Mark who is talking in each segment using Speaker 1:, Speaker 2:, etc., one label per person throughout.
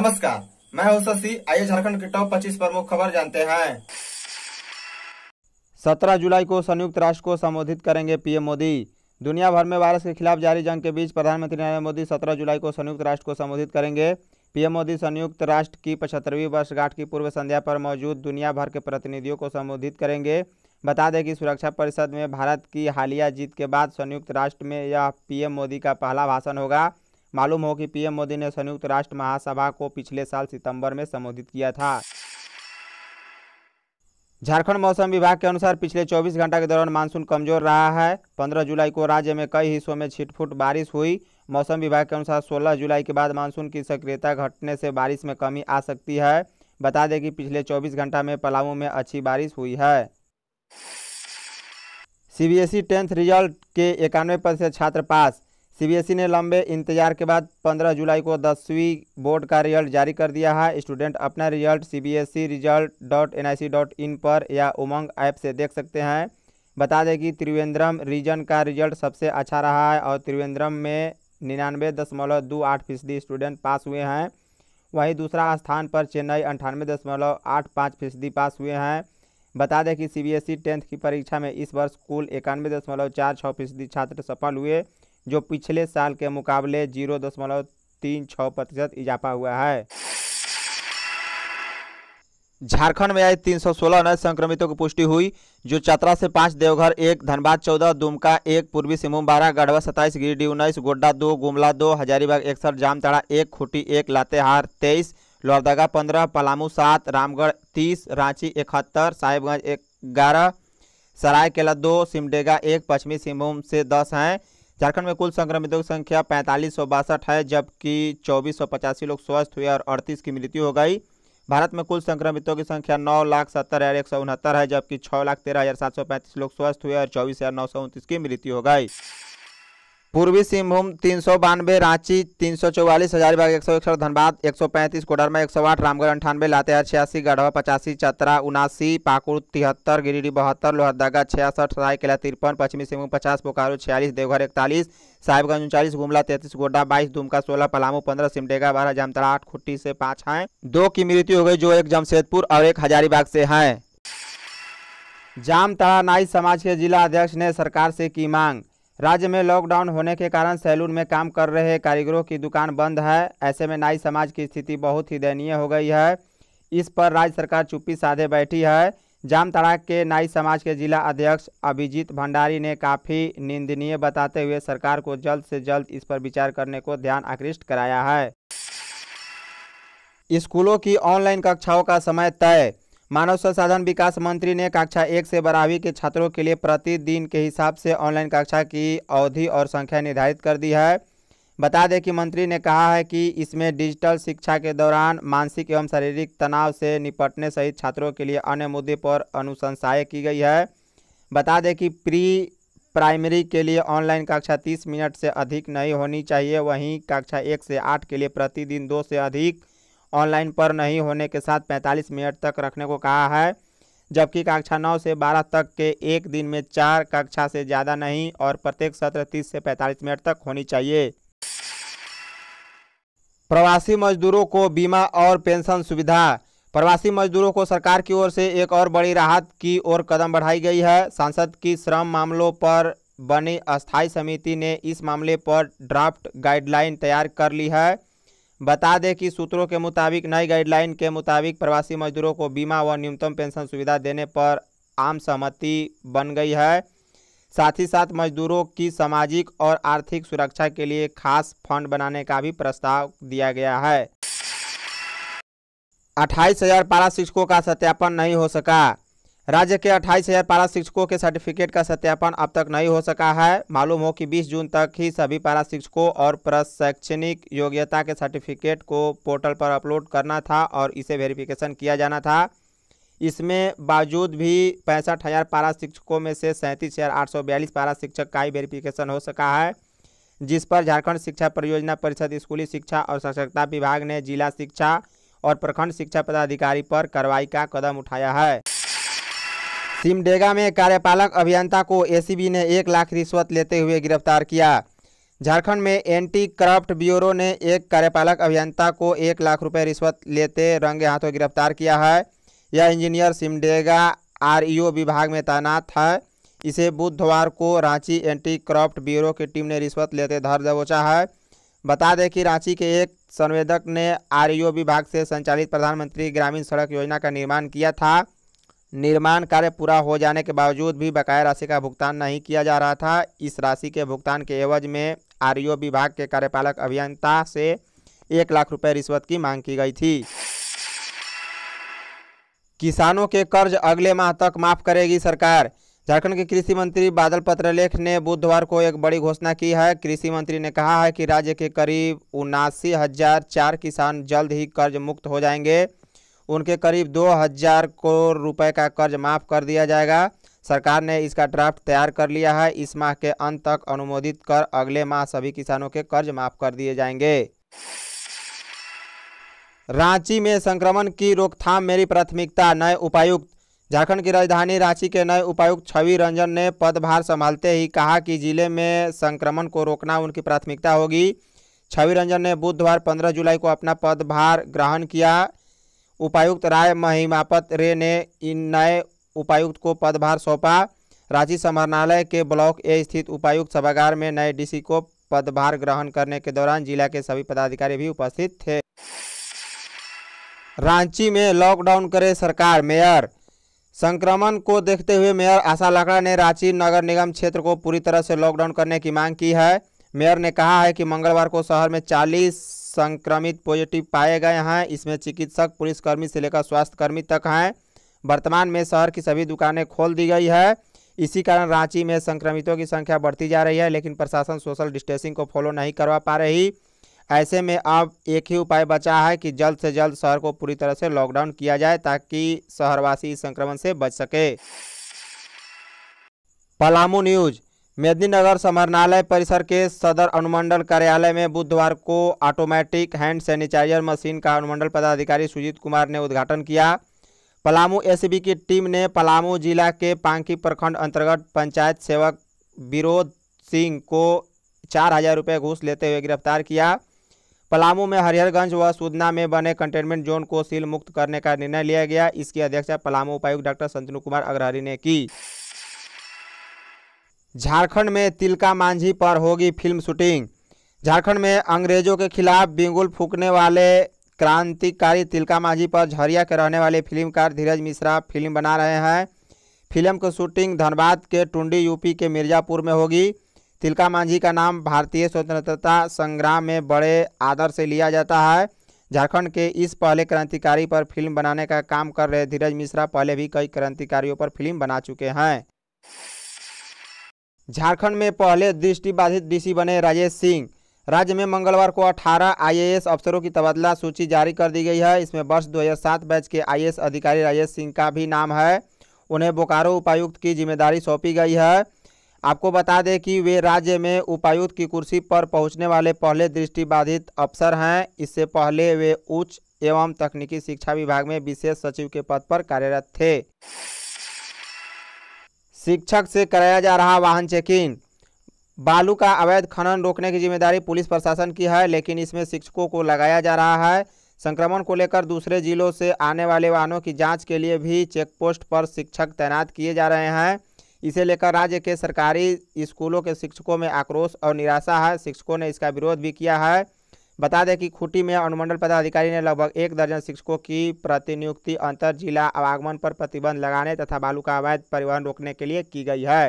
Speaker 1: नमस्कार मैं हूं शशि आइए झारखंड के टॉप 25 प्रमुख खबर जानते हैं 17 जुलाई को संयुक्त राष्ट्र को संबोधित करेंगे पीएम मोदी दुनिया भर में वायरस के खिलाफ जारी जंग के बीच प्रधानमंत्री नरेंद्र मोदी 17 जुलाई को संयुक्त राष्ट्र को संबोधित करेंगे पीएम मोदी संयुक्त राष्ट्र की पचहत्तरवीं वर्षगांठ की पूर्व संध्या पर मौजूद दुनिया भर के प्रतिनिधियों को संबोधित करेंगे बता दें कि सुरक्षा परिषद में भारत की हालिया जीत के बाद संयुक्त राष्ट्र में यह पीएम मोदी का पहला भाषण होगा मालूम हो कि पीएम मोदी ने संयुक्त राष्ट्र महासभा को पिछले साल सितंबर में संबोधित किया था झारखंड मौसम विभाग के अनुसार पिछले 24 घंटा के दौरान मानसून कमजोर रहा है 15 जुलाई को राज्य में कई हिस्सों में छिटफुट बारिश हुई मौसम विभाग के अनुसार 16 जुलाई के बाद मानसून की सक्रियता घटने से बारिश में कमी आ सकती है बता दें कि पिछले 24 घंटा में पलामू में अच्छी बारिश हुई है सीबीएसई टेंथ रिजल्ट के इक्यानवे प्रतिशत छात्र पास सीबीएसई ने लंबे इंतजार के बाद 15 जुलाई को दसवीं बोर्ड का रिजल्ट जारी कर दिया है स्टूडेंट अपना result C B S E result dot N I C dot in पर या उमंग ऐप से देख सकते हैं बता दें कि त्रिवेंद्रम रीजन का रिजल्ट सबसे अच्छा रहा है और त्रिवेंद्रम में निन्यानवे दशमलव दो आठ फीसदी स्टूडेंट पास हुए हैं वहीं दूसरा स्थान पर चेन्नई अंठानवे दशमलव आठ पाँच फीसदी पास हुए हैं बता दें कि सीबीएसई टेंथ की परीक्षा में इस वर्ष कुल इक्यानवे दशमलव चार छः फीसदी छात्र सफल हुए जो पिछले साल के मुकाबले जीरो दशमलव तीन छः प्रतिशत इजाफा हुआ है झारखंड में आए 316 नए संक्रमितों की पुष्टि हुई जो चतरा से पाँच देवघर एक धनबाद चौदह दुमका एक पूर्वी सिंहभूम बारह गढ़वा सत्ताईस गिरिडीह उन्नीस गोड्डा दो गुमला दो हजारीबाग इकसठ जामताड़ा एक खुटी एक लातेहार तेईस लोहरदगा पंद्रह पलामू सात रामगढ़ तीस रांची इकहत्तर साहिबगंज एक ग्यारह सरायकेला दो सिमडेगा एक पश्चिमी सिंहभूम से दस हैं झारखंड में कुल संक्रमितों की संख्या पैंतालीस सौ बासठ है जबकि चौबीस सौ पचासी लोग स्वस्थ हुए और अड़तीस की मृत्यु हो गई भारत में कुल संक्रमितों की संख्या नौ लाख सत्तर हज़ार एक सौ उनहत्तर है जबकि छः लाख तेरह हज़ार सात सौ पैंतीस लोग स्वस्थ हुए और चौबीस हज़ार नौ सौ उनतीस की मृत्यु हो गई पूर्वी सिंहभूम तीन सौ बानवे रांची तीन सौ चौवालीस हजारीबाग एक सौ इकसठ धनबाद एक सौ पैंतीस कोडरमा एक सौ आठ रामगढ़ अंठानवे लातेहार छियासी गढ़वा पचासी चतरा उनासी पाकुड़ तिहत्तर गिरिडीह बहत्तर लोहरदगा छियासठ सरायकेला तिरपन पश्चिमी सिंहभूम पचास बोकारो छियालीस देवघर इकतालीस साहिबगंज उनचालीस गुमला तैतीस गोड्डा बाईस दुमका सोलह पलामू पंद्रह सिमडेगा बारह जामतला आठ खुट्टी से पाँच हैं दो की मृत्यु हो गई जो एक जमशेदपुर और एक हजारीबाग से हैं जामतरा नाई समाज के जिला अध्यक्ष ने सरकार से की मांग राज्य में लॉकडाउन होने के कारण सैलून में काम कर रहे कारीगरों की दुकान बंद है ऐसे में नाई समाज की स्थिति बहुत ही दयनीय हो गई है इस पर राज्य सरकार चुप्पी साधे बैठी है जामताड़ा के नाई समाज के जिला अध्यक्ष अभिजीत भंडारी ने काफ़ी निंदनीय बताते हुए सरकार को जल्द से जल्द इस पर विचार करने को ध्यान आकृष्ट कराया है स्कूलों की ऑनलाइन कक्षाओं का समय तय मानव संसाधन विकास मंत्री ने कक्षा एक से बारहवीं के छात्रों के लिए प्रतिदिन के हिसाब से ऑनलाइन कक्षा की अवधि और संख्या निर्धारित कर दी है बता दें कि मंत्री ने कहा है कि इसमें डिजिटल शिक्षा के दौरान मानसिक एवं शारीरिक तनाव से निपटने सहित छात्रों के लिए अन्य मुद्दे पर अनुशंसाएँ की गई है बता दें कि प्री प्राइमरी के लिए ऑनलाइन कक्षा 30 मिनट से अधिक नहीं होनी चाहिए वहीं कक्षा एक से आठ के लिए प्रतिदिन दो से अधिक ऑनलाइन पर नहीं होने के साथ 45 मिनट तक रखने को कहा है जबकि कक्षा 9 से 12 तक के एक दिन में चार कक्षा से ज़्यादा नहीं और प्रत्येक सत्र 30 से 45 मिनट तक होनी चाहिए प्रवासी मजदूरों को बीमा और पेंशन सुविधा प्रवासी मजदूरों को सरकार की ओर से एक और बड़ी राहत की ओर कदम बढ़ाई गई है सांसद की श्रम मामलों पर बनी अस्थायी समिति ने इस मामले पर ड्राफ्ट गाइडलाइन तैयार कर ली है बता दें कि सूत्रों के मुताबिक नई गाइडलाइन के मुताबिक प्रवासी मजदूरों को बीमा व न्यूनतम पेंशन सुविधा देने पर आम सहमति बन गई है साथ ही साथ मजदूरों की सामाजिक और आर्थिक सुरक्षा के लिए खास फंड बनाने का भी प्रस्ताव दिया गया है अट्ठाईस हजार पारा शिक्षकों का सत्यापन नहीं हो सका राज्य के अट्ठाईस हजार पारा शिक्षकों के सर्टिफिकेट का सत्यापन अब तक नहीं हो सका है मालूम हो कि 20 जून तक ही सभी पारा शिक्षकों और प्रशैक्षणिक योग्यता के सर्टिफिकेट को पोर्टल पर अपलोड करना था और इसे वेरिफिकेशन किया जाना था इसमें बावजूद भी पैंसठ हज़ार पारा शिक्षकों में से सैंतीस हज़ार आठ सौ बयालीस पारा शिक्षक का ही वेरिफिकेशन हो सका है जिस पर झारखंड शिक्षा परियोजना परिषद स्कूली शिक्षा और सशक्तता विभाग ने जिला शिक्षा और प्रखंड शिक्षा पदाधिकारी पर कार्रवाई का कदम उठाया है सिमडेगा में कार्यपालक अभियंता को एसीबी ने एक लाख रिश्वत लेते हुए गिरफ्तार किया झारखंड में एंटी करप्ट ब्यूरो ने एक कार्यपालक अभियंता को एक लाख रुपए रिश्वत लेते रंगे हाथों गिरफ्तार किया है यह इंजीनियर सिमडेगा आरईओ विभाग में तैनात है इसे बुधवार को रांची एंटी करप्ट ब्यूरो की टीम ने रिश्वत लेते धर दबोचा है बता दें कि रांची के एक संवेदक ने आर विभाग से संचालित प्रधानमंत्री ग्रामीण सड़क योजना का निर्माण किया था निर्माण कार्य पूरा हो जाने के बावजूद भी बकाया राशि का भुगतान नहीं किया जा रहा था इस राशि के भुगतान के एवज में आरईओ विभाग के कार्यपालक अभियंता से एक लाख रुपये रिश्वत की मांग की गई थी किसानों के कर्ज अगले माह तक माफ करेगी सरकार झारखंड के कृषि मंत्री बादल पत्रलेख ने बुधवार को एक बड़ी घोषणा की है कृषि मंत्री ने कहा है कि राज्य के करीब उनासी हजार चार किसान जल्द ही कर्ज मुक्त हो जाएंगे उनके करीब दो हज़ार करोड़ रुपए का कर्ज माफ़ कर दिया जाएगा सरकार ने इसका ड्राफ्ट तैयार कर लिया है इस माह के अंत तक अनुमोदित कर अगले माह सभी किसानों के कर्ज माफ़ कर दिए जाएंगे रांची में संक्रमण की रोकथाम मेरी प्राथमिकता नए उपायुक्त झारखंड की राजधानी रांची के नए उपायुक्त छवि रंजन ने पदभार संभालते ही कहा कि जिले में संक्रमण को रोकना उनकी प्राथमिकता होगी छवि रंजन ने बुधवार 15 जुलाई को अपना पदभार ग्रहण किया उपायुक्त राय महिमापत रे ने इन नए उपायुक्त को पदभार सौंपा रांची समरणालय के ब्लॉक ए स्थित उपायुक्त सभागार में नए डीसी को पदभार ग्रहण करने के दौरान जिला के सभी पदाधिकारी भी उपस्थित थे रांची में लॉकडाउन करे सरकार मेयर संक्रमण को देखते हुए मेयर आशा लकड़ा ने रांची नगर निगम क्षेत्र को पूरी तरह से लॉकडाउन करने की मांग की है मेयर ने कहा है कि मंगलवार को शहर में 40 संक्रमित पॉजिटिव पाए गए हैं इसमें चिकित्सक पुलिसकर्मी से लेकर स्वास्थ्यकर्मी तक हैं वर्तमान में शहर की सभी दुकानें खोल दी गई है इसी कारण रांची में संक्रमितों की संख्या बढ़ती जा रही है लेकिन प्रशासन सोशल डिस्टेंसिंग को फॉलो नहीं करवा पा रही ऐसे में अब एक ही उपाय बचा है कि जल्द से जल्द शहर को पूरी तरह से लॉकडाउन किया जाए ताकि शहरवासी इस संक्रमण से बच सके पलामू न्यूज़ मेदिनीनगर समरणालय परिसर के सदर अनुमंडल कार्यालय में बुधवार को ऑटोमेटिक हैंड सैनिटाइजर मशीन का अनुमंडल पदाधिकारी सुजीत कुमार ने उद्घाटन किया पलामू एसीबी की टीम ने पलामू जिला के पांकी प्रखंड अंतर्गत पंचायत सेवक विरोध सिंह को चार हजार रुपये घूस लेते हुए गिरफ्तार किया पलामू में हरिहरगंज व सुदना में बने कंटेनमेंट जोन को सील मुक्त करने का निर्णय लिया गया इसकी अध्यक्षता पलामू उपायुक्त डॉक्टर संतनु कुमार अग्रहरी ने की झारखंड में तिलका मांझी पर होगी फिल्म शूटिंग झारखंड में अंग्रेजों के खिलाफ बिंगुल फूकने वाले क्रांतिकारी तिलका मांझी पर झरिया के रहने वाले फिल्मकार धीरज मिश्रा फिल्म बना रहे हैं फिल्म की शूटिंग धनबाद के टुंडी यूपी के मिर्जापुर में होगी तिलका मांझी का नाम भारतीय स्वतंत्रता संग्राम में बड़े आदर से लिया जाता है झारखंड के इस पहले क्रांतिकारी पर फिल्म बनाने का काम कर रहे धीरज मिश्रा पहले भी कई क्रांतिकारियों पर फिल्म बना चुके हैं झारखंड में पहले दृष्टिबाधित डीसी बने राजेश सिंह राज्य में मंगलवार को 18 आईएएस अफसरों की तबादला सूची जारी कर दी गई है इसमें वर्ष 2007 बैच के आईएएस अधिकारी राजेश सिंह का भी नाम है उन्हें बोकारो उपायुक्त की जिम्मेदारी सौंपी गई है आपको बता दें कि वे राज्य में उपायुक्त की कुर्सी पर पहुंचने वाले पहले दृष्टिबाधित अफसर हैं इससे पहले वे उच्च एवं तकनीकी शिक्षा विभाग में विशेष सचिव के पद पर कार्यरत थे शिक्षक से कराया जा रहा वाहन चेकिंग बालू का अवैध खनन रोकने की जिम्मेदारी पुलिस प्रशासन की है लेकिन इसमें शिक्षकों को लगाया जा रहा है संक्रमण को लेकर दूसरे जिलों से आने वाले वाहनों की जांच के लिए भी चेक पोस्ट पर शिक्षक तैनात किए जा रहे हैं इसे लेकर राज्य के सरकारी स्कूलों के शिक्षकों में आक्रोश और निराशा है शिक्षकों ने इसका विरोध भी किया है बता दें कि खूटी में अनुमंडल पदाधिकारी ने लगभग एक दर्जन शिक्षकों की प्रतिनियुक्ति अंतर जिला आवागमन पर प्रतिबंध लगाने तथा बालू का अवैध परिवहन रोकने के लिए की गई है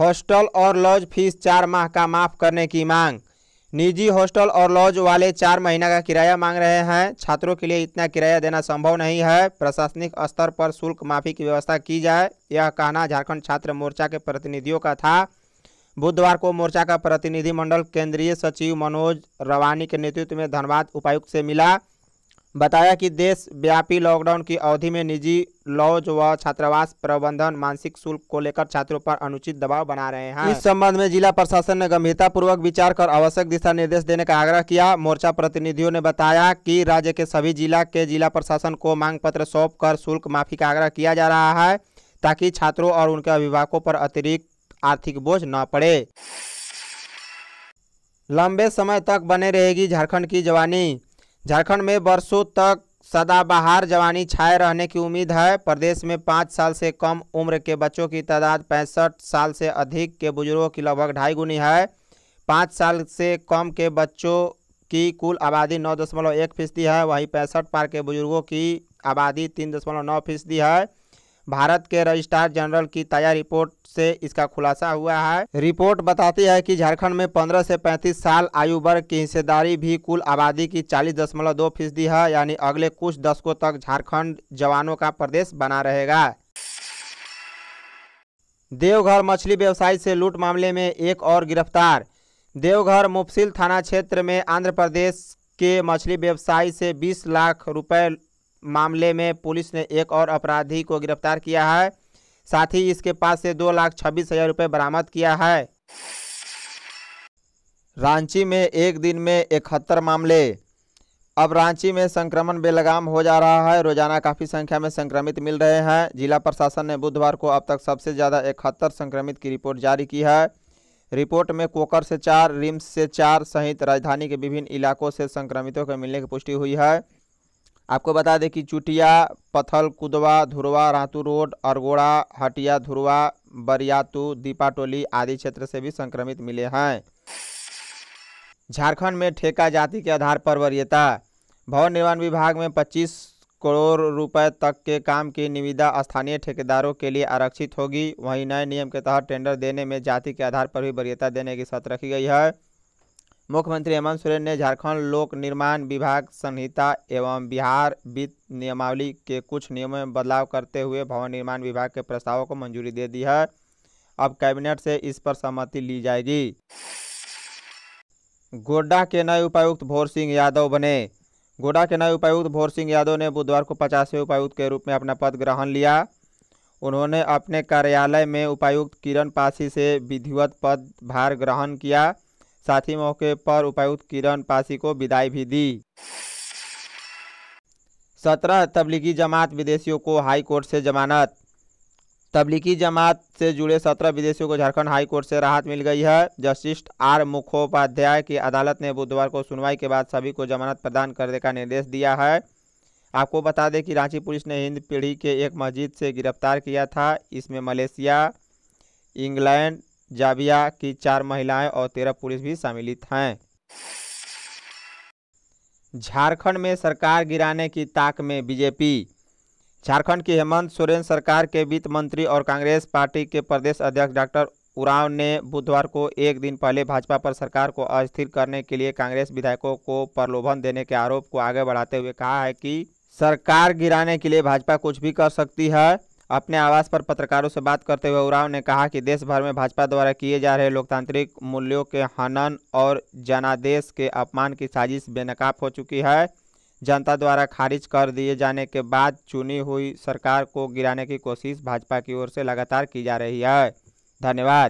Speaker 1: हॉस्टल और लॉज फीस चार माह का माफ करने की मांग निजी हॉस्टल और लॉज वाले चार महीना का किराया मांग रहे हैं छात्रों के लिए इतना किराया देना संभव नहीं है प्रशासनिक स्तर पर शुल्क माफी की व्यवस्था की जाए यह कहना झारखंड छात्र मोर्चा के प्रतिनिधियों का था बुधवार को मोर्चा का प्रतिनिधि मंडल केंद्रीय सचिव मनोज रवानी के नेतृत्व में धनबाद उपायुक्त से मिला बताया कि व्यापी लॉकडाउन की अवधि में निजी लॉज व छात्रावास प्रबंधन मानसिक शुल्क को लेकर छात्रों पर अनुचित दबाव बना रहे हैं इस संबंध में जिला प्रशासन ने गंभीरता पूर्वक विचार कर आवश्यक दिशा निर्देश देने का आग्रह किया मोर्चा प्रतिनिधियों ने बताया कि राज्य के सभी जिला के जिला प्रशासन को मांग पत्र सौंप कर शुल्क माफी का आग्रह किया जा रहा है ताकि छात्रों और उनके अभिभावकों पर अतिरिक्त आर्थिक बोझ न पड़े लंबे समय तक बने रहेगी झारखंड की जवानी झारखंड में वर्षों तक सदाबहार जवानी छाए रहने की उम्मीद है प्रदेश में पाँच साल से कम उम्र के बच्चों की तादाद पैंसठ साल से अधिक के बुजुर्गों की लगभग ढाई गुनी है पाँच साल से कम के बच्चों की कुल आबादी नौ दशमलव एक फीसदी है वहीं पैंसठ पार के बुजुर्गों की आबादी तीन दशमलव नौ फीसदी है भारत के रजिस्ट्रार जनरल की तैयार रिपोर्ट से इसका खुलासा हुआ है रिपोर्ट बताती है कि झारखंड में 15 से 35 साल आयु वर्ग की हिस्सेदारी भी कुल आबादी की चालीस दशमलव दो फीसदी है यानी अगले कुछ दशकों तक झारखंड जवानों का प्रदेश बना रहेगा देवघर मछली व्यवसाय से लूट मामले में एक और गिरफ्तार देवघर मुफसिल थाना क्षेत्र में आंध्र प्रदेश के मछली व्यवसाय से 20 लाख रुपए मामले में पुलिस ने एक और अपराधी को गिरफ्तार किया है साथ ही इसके पास से दो लाख छब्बीस हजार रुपये बरामद किया है रांची में एक दिन में इकहत्तर मामले अब रांची में संक्रमण बेलगाम हो जा रहा है रोजाना काफ़ी संख्या में संक्रमित मिल रहे हैं जिला प्रशासन ने बुधवार को अब तक सबसे ज़्यादा इकहत्तर संक्रमित की रिपोर्ट जारी की है रिपोर्ट में कोकर से चार रिम्स से चार सहित राजधानी के विभिन्न इलाकों से संक्रमितों के मिलने की पुष्टि हुई है आपको बता दें कि चुटिया पथल कुदवा धुरवा रातू रोड अरगोड़ा हटिया धुरवा बरियातू दीपाटोली आदि क्षेत्र से भी संक्रमित मिले हैं झारखंड में ठेका जाति के आधार पर वरीयता भवन निर्माण विभाग में 25 करोड़ रुपए तक के काम की निविदा स्थानीय ठेकेदारों के लिए आरक्षित होगी वहीं नए नियम के तहत टेंडर देने में जाति के आधार पर भी वरीयता देने की शर्त रखी गई है मुख्यमंत्री हेमंत सोरेन ने झारखंड लोक निर्माण विभाग संहिता एवं बिहार वित्त नियमावली के कुछ नियमों में बदलाव करते हुए भवन निर्माण विभाग के प्रस्तावों को मंजूरी दे दी है अब कैबिनेट से इस पर सहमति ली जाएगी गोड्डा के नए उपायुक्त भोर सिंह यादव बने गोड्डा के नए उपायुक्त भोर सिंह यादव ने बुधवार को पचासवें उपायुक्त के रूप में अपना पद ग्रहण लिया उन्होंने अपने कार्यालय में उपायुक्त किरण पासी से विधिवत पद भार ग्रहण किया साथ ही मौके पर उपायुक्त किरण पासी को विदाई भी दी सत्रह तबलीगी जमात विदेशियों को हाई कोर्ट से जमानत तबलीगी जमात से जुड़े सत्रह विदेशियों को झारखंड हाई कोर्ट से राहत मिल गई है जस्टिस आर मुखोपाध्याय की अदालत ने बुधवार को सुनवाई के बाद सभी को जमानत प्रदान करने का निर्देश दिया है आपको बता दें कि रांची पुलिस ने हिंद पीढ़ी के एक मस्जिद से गिरफ्तार किया था इसमें मलेशिया इंग्लैंड जाबिया की चार महिलाएं और तेरह पुलिस भी सम्मिलित हैं झारखंड में सरकार गिराने की ताक में बीजेपी झारखंड की हेमंत सोरेन सरकार के वित्त मंत्री और कांग्रेस पार्टी के प्रदेश अध्यक्ष डॉक्टर उराव ने बुधवार को एक दिन पहले भाजपा पर सरकार को अस्थिर करने के लिए कांग्रेस विधायकों को प्रलोभन देने के आरोप को आगे बढ़ाते हुए कहा है कि सरकार गिराने के लिए भाजपा कुछ भी कर सकती है अपने आवास पर पत्रकारों से बात करते हुए उराव ने कहा कि देश भर में भाजपा द्वारा किए जा रहे लोकतांत्रिक मूल्यों के हनन और जनादेश के अपमान की साजिश बेनकाब हो चुकी है जनता द्वारा खारिज कर दिए जाने के बाद चुनी हुई सरकार को गिराने की कोशिश भाजपा की ओर से लगातार की जा रही है धन्यवाद